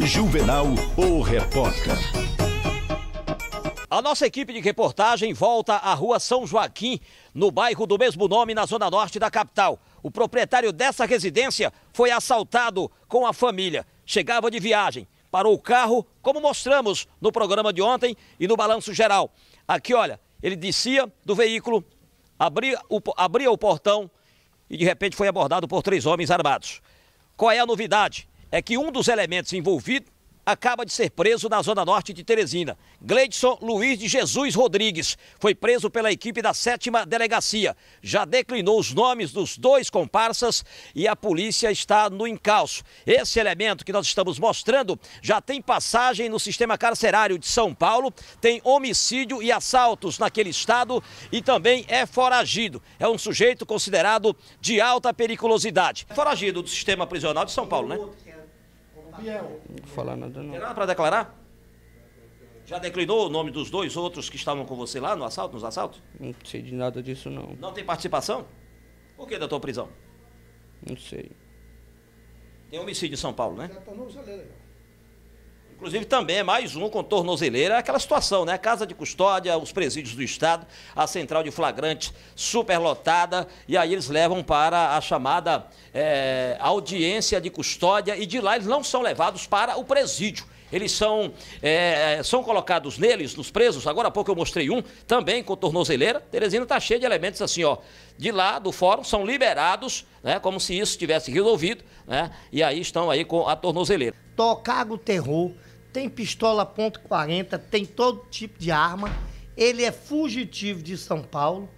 Juvenal, o repórter. A nossa equipe de reportagem volta à rua São Joaquim, no bairro do mesmo nome, na zona norte da capital. O proprietário dessa residência foi assaltado com a família. Chegava de viagem, parou o carro, como mostramos no programa de ontem e no balanço geral. Aqui, olha, ele descia do veículo, abria o, abria o portão e de repente foi abordado por três homens armados. Qual é a novidade? é que um dos elementos envolvidos acaba de ser preso na zona norte de Teresina. Gleidson Luiz de Jesus Rodrigues foi preso pela equipe da sétima delegacia. Já declinou os nomes dos dois comparsas e a polícia está no encalço. Esse elemento que nós estamos mostrando já tem passagem no sistema carcerário de São Paulo, tem homicídio e assaltos naquele estado e também é foragido. É um sujeito considerado de alta periculosidade. Foragido do sistema prisional de São Paulo, né? Biel. Não vou falar nada, não. Tem nada para declarar? Já declinou o nome dos dois outros que estavam com você lá no assalto, nos assaltos? Não sei de nada disso, não. Não tem participação? Por que da tua prisão? Não sei. Tem homicídio em São Paulo, né? Já tornou o celeiro, Inclusive, também é mais um com tornozeleira, é aquela situação, né? Casa de custódia, os presídios do Estado, a central de flagrante superlotada, e aí eles levam para a chamada é, audiência de custódia, e de lá eles não são levados para o presídio eles são, é, é, são colocados neles, nos presos. Agora há pouco eu mostrei um, também com tornozeleira. Teresina está cheia de elementos assim, ó. De lá do fórum são liberados, né, como se isso tivesse resolvido, né, e aí estão aí com a tornozeleira. Tocar o terror, tem pistola ponto .40, tem todo tipo de arma. Ele é fugitivo de São Paulo,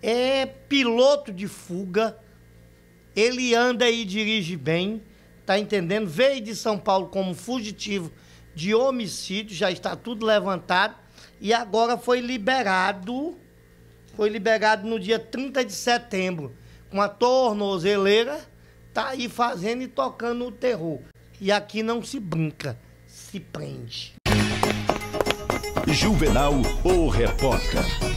é piloto de fuga, ele anda e dirige bem, tá entendendo? Veio de São Paulo como fugitivo de homicídio, já está tudo levantado e agora foi liberado, foi liberado no dia 30 de setembro, com a tornozeleira, tá aí fazendo e tocando o terror. E aqui não se brinca, se prende. Juvenal, o repórter.